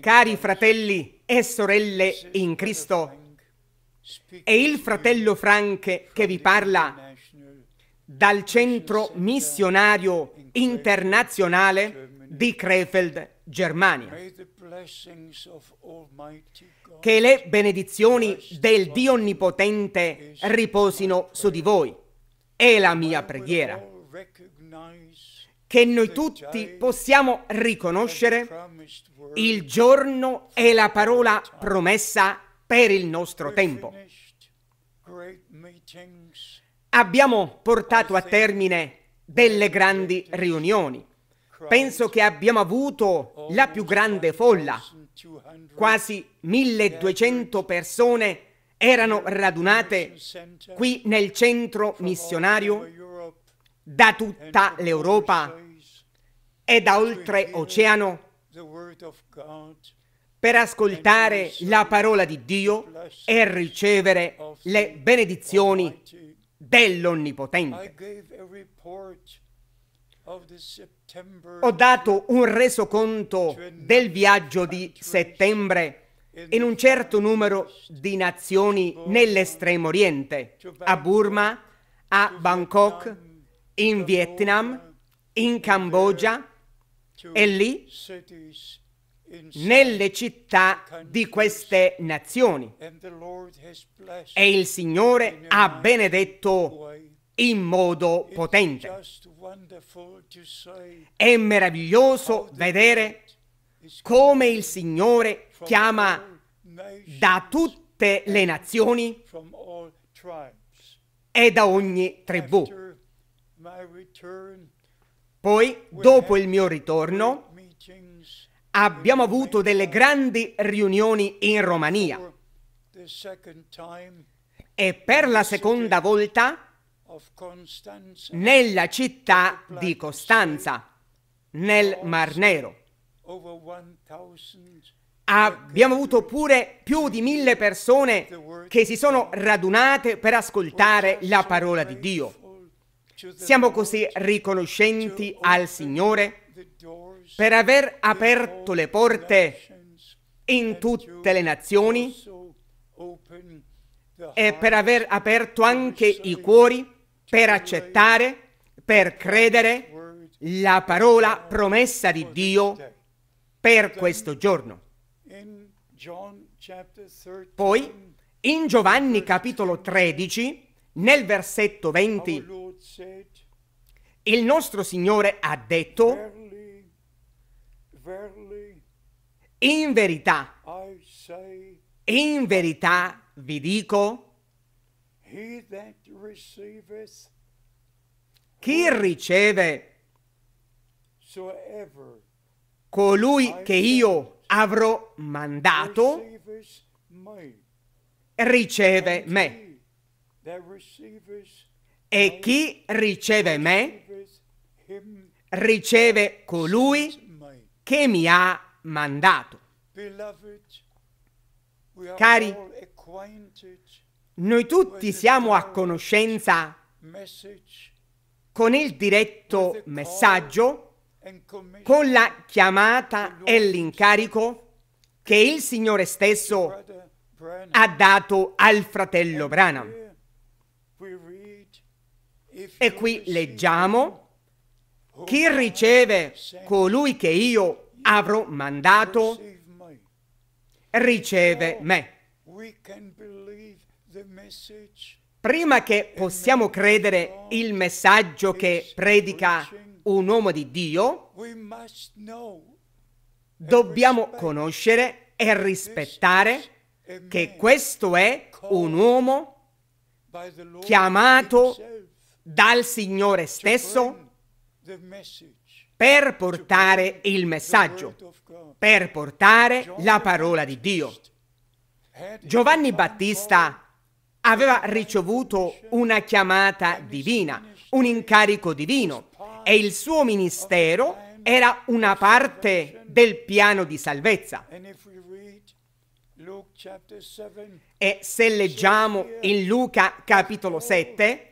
Cari fratelli e sorelle in Cristo, è il fratello Frank che vi parla dal centro missionario internazionale di Krefeld, Germania. Che le benedizioni del Dio Onnipotente riposino su di voi. È la mia preghiera che noi tutti possiamo riconoscere il giorno e la parola promessa per il nostro tempo. Abbiamo portato a termine delle grandi riunioni. Penso che abbiamo avuto la più grande folla. Quasi 1200 persone erano radunate qui nel centro missionario da tutta l'Europa e da oltreoceano per ascoltare la parola di Dio e ricevere le benedizioni dell'Onnipotente. Ho dato un resoconto del viaggio di settembre in un certo numero di nazioni nell'estremo oriente, a Burma, a Bangkok, in Vietnam, in Cambogia e lì nelle città di queste nazioni. E il Signore ha benedetto in modo potente. È meraviglioso vedere come il Signore chiama da tutte le nazioni e da ogni tribù. Poi, dopo il mio ritorno, abbiamo avuto delle grandi riunioni in Romania. E per la seconda volta nella città di Costanza, nel Mar Nero. Abbiamo avuto pure più di mille persone che si sono radunate per ascoltare la parola di Dio siamo così riconoscenti al Signore per aver aperto le porte in tutte le nazioni e per aver aperto anche i cuori per accettare, per credere la parola promessa di Dio per questo giorno. Poi in Giovanni capitolo 13, nel versetto 20, il nostro Signore ha detto, in verità, in verità vi dico, chi riceve colui che io avrò mandato, riceve me. E chi riceve me, riceve colui che mi ha mandato. Cari, noi tutti siamo a conoscenza con il diretto messaggio, con la chiamata e l'incarico che il Signore stesso ha dato al fratello Branham e qui leggiamo, chi riceve colui che io avrò mandato, riceve me. Prima che possiamo credere il messaggio che predica un uomo di Dio, dobbiamo conoscere e rispettare che questo è un uomo chiamato dal Signore stesso per portare il messaggio, per portare la parola di Dio. Giovanni Battista aveva ricevuto una chiamata divina, un incarico divino e il suo ministero era una parte del piano di salvezza. E se leggiamo in Luca capitolo 7,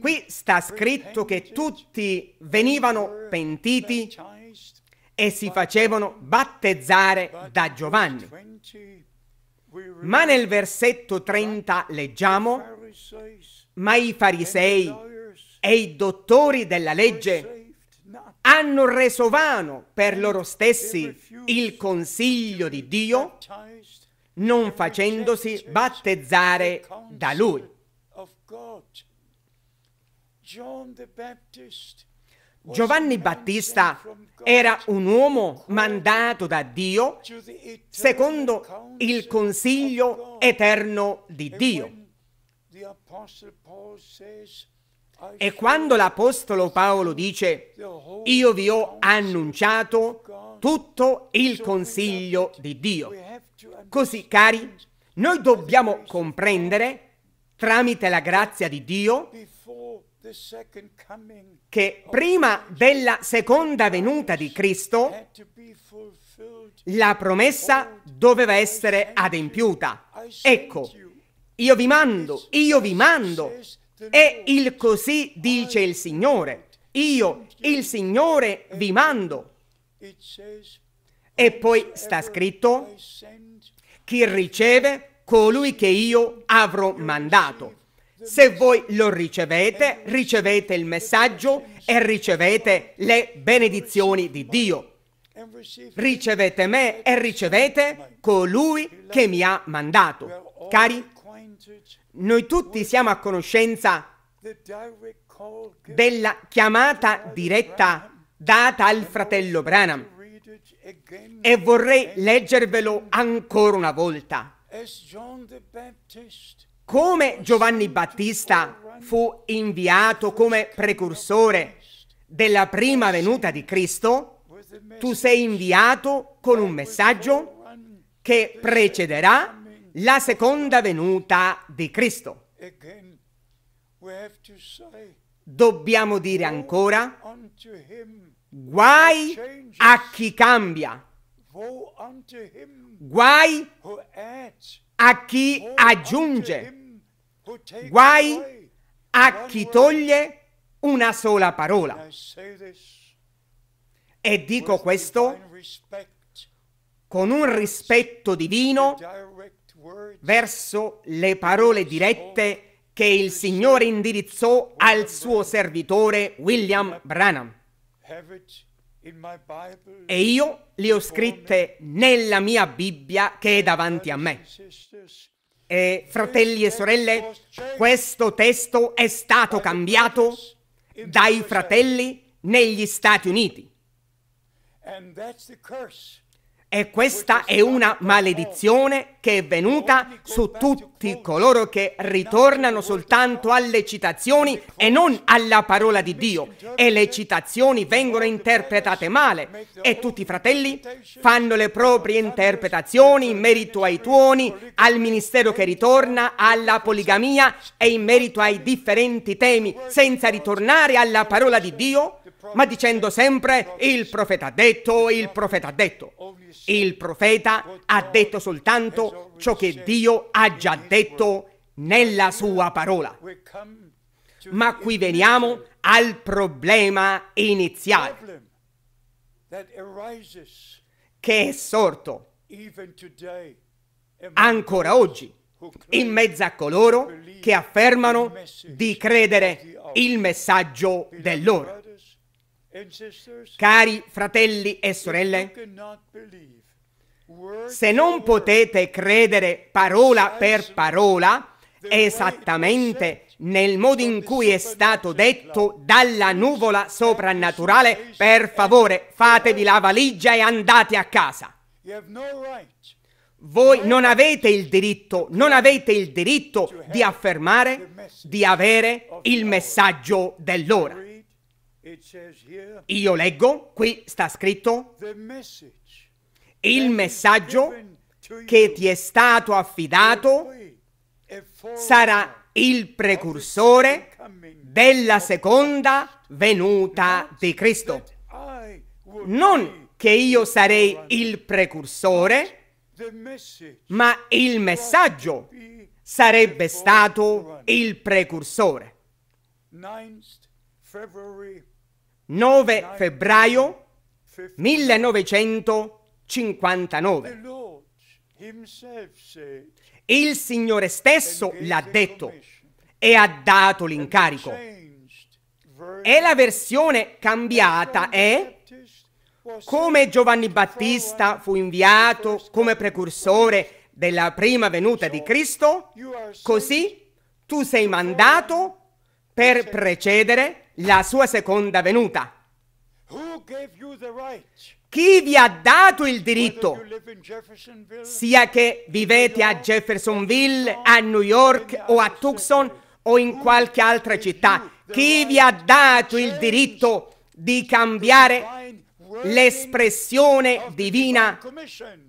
Qui sta scritto che tutti venivano pentiti e si facevano battezzare da Giovanni. Ma nel versetto 30 leggiamo, ma i farisei e i dottori della legge hanno reso vano per loro stessi il consiglio di Dio non facendosi battezzare da lui. Giovanni Battista era un uomo mandato da Dio secondo il consiglio eterno di Dio. E quando l'Apostolo Paolo dice, io vi ho annunciato tutto il consiglio di Dio. Così, cari, noi dobbiamo comprendere, tramite la grazia di Dio, che prima della seconda venuta di Cristo la promessa doveva essere adempiuta. Ecco, io vi mando, io vi mando. E il così dice il Signore. Io, il Signore, vi mando. E poi sta scritto, chi riceve colui che io avrò mandato. Se voi lo ricevete, ricevete il messaggio e ricevete le benedizioni di Dio. Ricevete me e ricevete colui che mi ha mandato. Cari, noi tutti siamo a conoscenza della chiamata diretta data al fratello Branham e vorrei leggervelo ancora una volta come Giovanni Battista fu inviato come precursore della prima venuta di Cristo, tu sei inviato con un messaggio che precederà la seconda venuta di Cristo. Dobbiamo dire ancora, guai a chi cambia, guai a chi aggiunge, Guai a chi toglie una sola parola. E dico questo con un rispetto divino verso le parole dirette che il Signore indirizzò al suo servitore William Branham. E io le ho scritte nella mia Bibbia che è davanti a me. E fratelli e sorelle, questo testo è stato cambiato dai fratelli negli Stati Uniti. E questa è una maledizione che è venuta su tutti coloro che ritornano soltanto alle citazioni e non alla parola di Dio. E le citazioni vengono interpretate male. E tutti i fratelli fanno le proprie interpretazioni in merito ai tuoni, al ministero che ritorna, alla poligamia e in merito ai differenti temi, senza ritornare alla parola di Dio ma dicendo sempre il profeta ha detto, il profeta ha detto. Il profeta ha detto soltanto ciò che Dio ha già detto nella sua parola. Ma qui veniamo al problema iniziale che è sorto ancora oggi in mezzo a coloro che affermano di credere il messaggio dell'ora. Cari fratelli e sorelle, se non potete credere parola per parola, esattamente nel modo in cui è stato detto dalla nuvola soprannaturale, per favore fatevi la valigia e andate a casa. Voi non avete il diritto, non avete il diritto di affermare di avere il messaggio dell'ora. Io leggo, qui sta scritto, il messaggio che ti è stato affidato sarà il precursore della seconda venuta di Cristo. Non che io sarei il precursore, ma il messaggio sarebbe stato il precursore. 9 febbraio 1959. Il Signore stesso l'ha detto e ha dato l'incarico. E la versione cambiata è come Giovanni Battista fu inviato come precursore della prima venuta di Cristo, così tu sei mandato per precedere la sua seconda venuta. Chi vi ha dato il diritto, sia che vivete a Jeffersonville, a New York o a Tucson o in qualche altra città, chi vi ha dato il diritto di cambiare l'espressione divina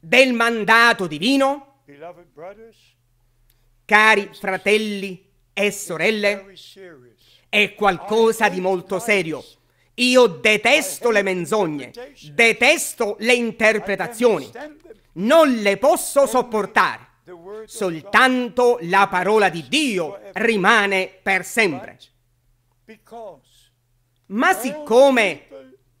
del mandato divino? Cari fratelli e sorelle, è qualcosa di molto serio. Io detesto le menzogne, detesto le interpretazioni, non le posso sopportare. Soltanto la parola di Dio rimane per sempre. Ma siccome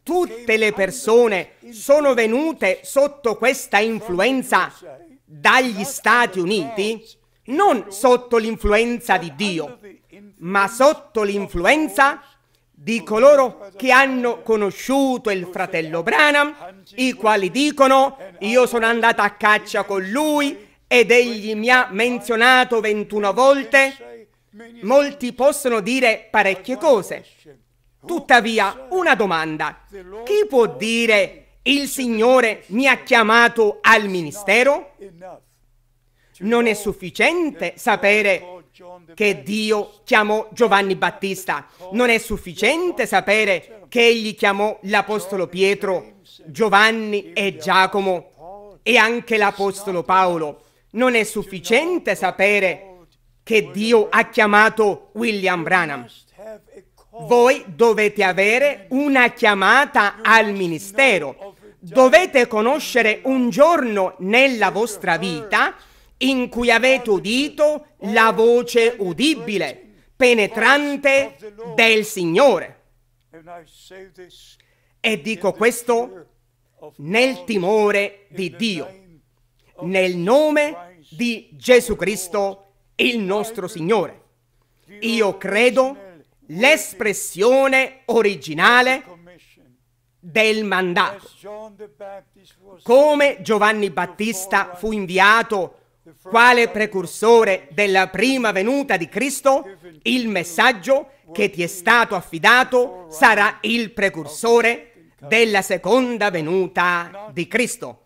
tutte le persone sono venute sotto questa influenza dagli Stati Uniti, non sotto l'influenza di Dio, ma sotto l'influenza di coloro che hanno conosciuto il fratello Branham, i quali dicono io sono andato a caccia con lui ed egli mi ha menzionato 21 volte, molti possono dire parecchie cose. Tuttavia, una domanda. Chi può dire il Signore mi ha chiamato al ministero? Non è sufficiente sapere che Dio chiamò Giovanni Battista. Non è sufficiente sapere che egli chiamò l'Apostolo Pietro, Giovanni e Giacomo e anche l'Apostolo Paolo. Non è sufficiente sapere che Dio ha chiamato William Branham. Voi dovete avere una chiamata al ministero. Dovete conoscere un giorno nella vostra vita in cui avete udito la voce udibile, penetrante del Signore. E dico questo nel timore di Dio, nel nome di Gesù Cristo, il nostro Signore. Io credo l'espressione originale del mandato. Come Giovanni Battista fu inviato quale precursore della prima venuta di Cristo, il messaggio che ti è stato affidato sarà il precursore della seconda venuta di Cristo.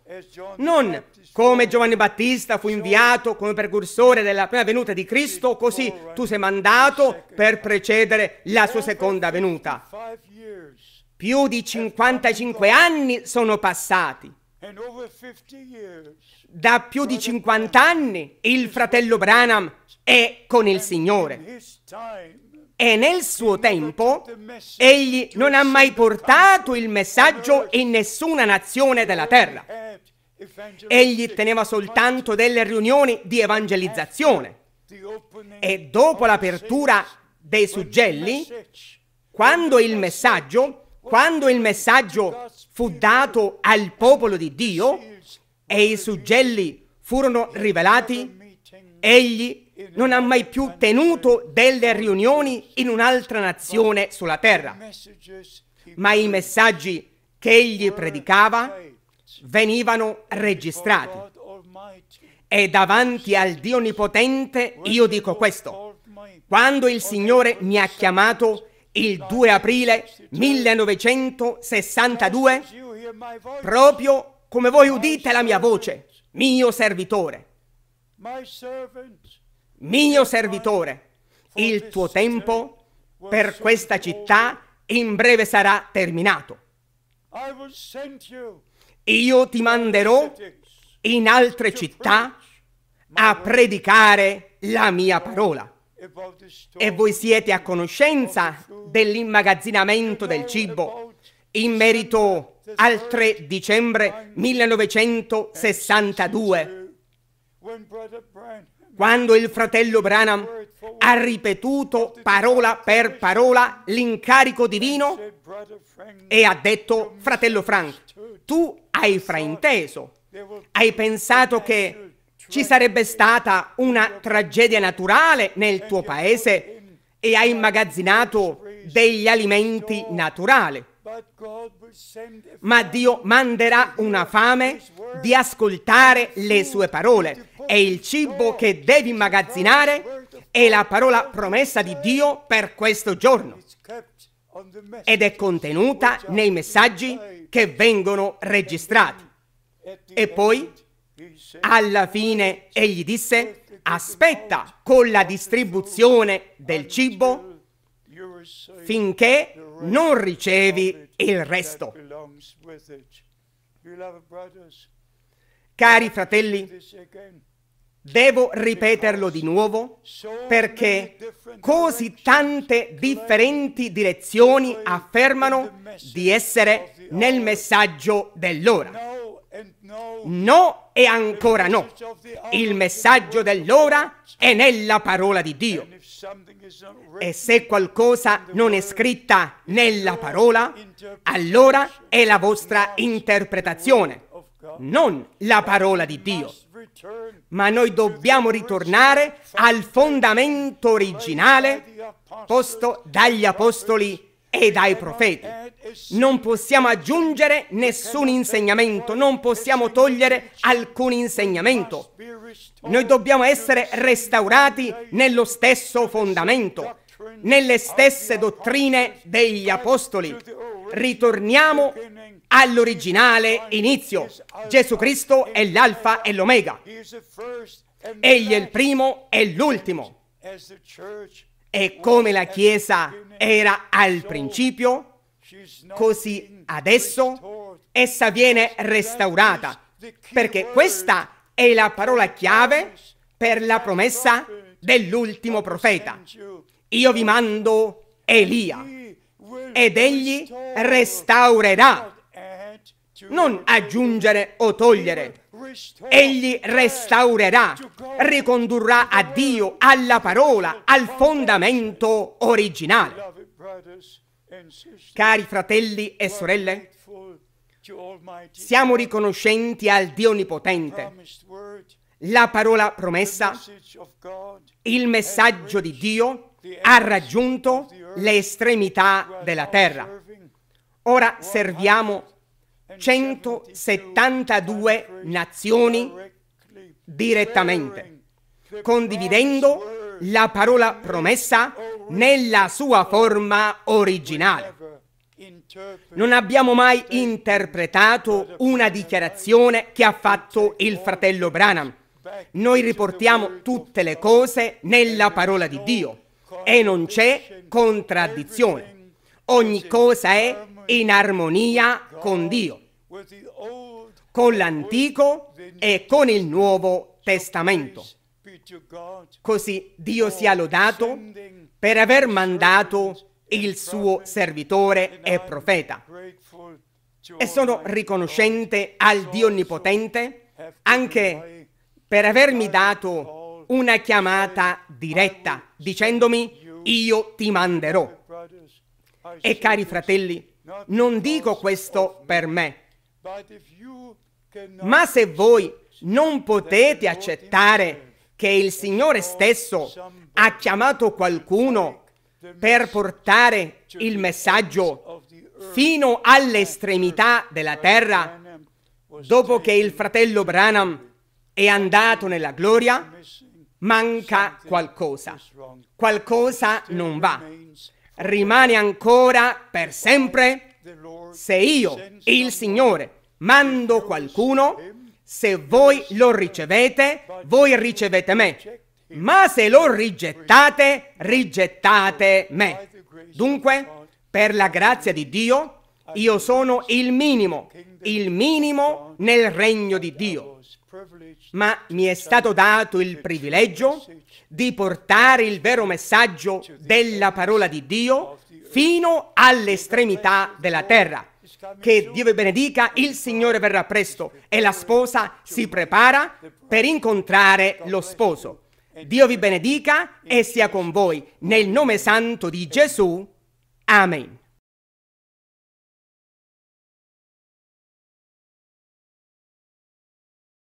Non come Giovanni Battista fu inviato come precursore della prima venuta di Cristo, così tu sei mandato per precedere la sua seconda venuta. Più di 55 anni sono passati da più di 50 anni il fratello Branham è con il Signore. E nel suo tempo egli non ha mai portato il messaggio in nessuna nazione della terra. Egli teneva soltanto delle riunioni di evangelizzazione. E dopo l'apertura dei suggelli, quando il messaggio, quando il messaggio fu dato al popolo di Dio e i suggelli furono rivelati, egli non ha mai più tenuto delle riunioni in un'altra nazione sulla terra, ma i messaggi che egli predicava venivano registrati. E davanti al Dio Onnipotente io dico questo. Quando il Signore mi ha chiamato il 2 aprile 1962, proprio come voi udite la mia voce, mio servitore. Mio servitore, il tuo tempo per questa città in breve sarà terminato. Io ti manderò in altre città a predicare la mia parola. E voi siete a conoscenza dell'immagazzinamento del cibo in merito al 3 dicembre 1962, quando il fratello Branham ha ripetuto parola per parola l'incarico divino e ha detto, fratello Frank, tu hai frainteso, hai pensato che ci sarebbe stata una tragedia naturale nel tuo paese e hai immagazzinato degli alimenti naturali. Ma Dio manderà una fame di ascoltare le sue parole e il cibo che devi immagazzinare è la parola promessa di Dio per questo giorno ed è contenuta nei messaggi che vengono registrati. E poi alla fine egli disse, aspetta con la distribuzione del cibo finché non ricevi il resto. Cari fratelli, Devo ripeterlo di nuovo perché così tante differenti direzioni affermano di essere nel messaggio dell'ora. No e ancora no. Il messaggio dell'ora è nella parola di Dio. E se qualcosa non è scritta nella parola, allora è la vostra interpretazione, non la parola di Dio. Ma noi dobbiamo ritornare al fondamento originale posto dagli apostoli e dai profeti. Non possiamo aggiungere nessun insegnamento, non possiamo togliere alcun insegnamento. Noi dobbiamo essere restaurati nello stesso fondamento, nelle stesse dottrine degli apostoli. Ritorniamo all'originale inizio. Gesù Cristo è l'alfa e l'omega. Egli è il primo e l'ultimo. E come la Chiesa era al principio, così adesso essa viene restaurata, perché questa è la parola chiave per la promessa dell'ultimo profeta. Io vi mando Elia ed egli restaurerà. Non aggiungere o togliere. Egli restaurerà, ricondurrà a Dio, alla parola, al fondamento originale. Cari fratelli e sorelle, siamo riconoscenti al Dio Onnipotente, la parola promessa, il messaggio di Dio ha raggiunto le estremità della terra. Ora serviamo 172 nazioni direttamente, condividendo la parola promessa nella sua forma originale. Non abbiamo mai interpretato una dichiarazione che ha fatto il fratello Branham. Noi riportiamo tutte le cose nella parola di Dio e non c'è contraddizione. Ogni cosa è in armonia con Dio, con l'Antico e con il Nuovo Testamento. Così Dio sia oh, lodato per aver mandato il suo servitore e profeta. E sono riconoscente al Dio Onnipotente anche per avermi dato una chiamata diretta dicendomi io ti manderò. E cari fratelli, non dico questo per me, ma se voi non potete accettare che il Signore stesso ha chiamato qualcuno per portare il messaggio fino all'estremità della terra, dopo che il fratello Branham è andato nella gloria, manca qualcosa. Qualcosa non va. Rimane ancora per sempre se io, il Signore, mando qualcuno se voi lo ricevete, voi ricevete me. Ma se lo rigettate, rigettate me. Dunque, per la grazia di Dio, io sono il minimo, il minimo nel regno di Dio. Ma mi è stato dato il privilegio di portare il vero messaggio della parola di Dio fino all'estremità della terra. Che Dio vi benedica, il Signore verrà presto e la sposa si prepara per incontrare lo sposo. Dio vi benedica e sia con voi. Nel nome santo di Gesù. Amen.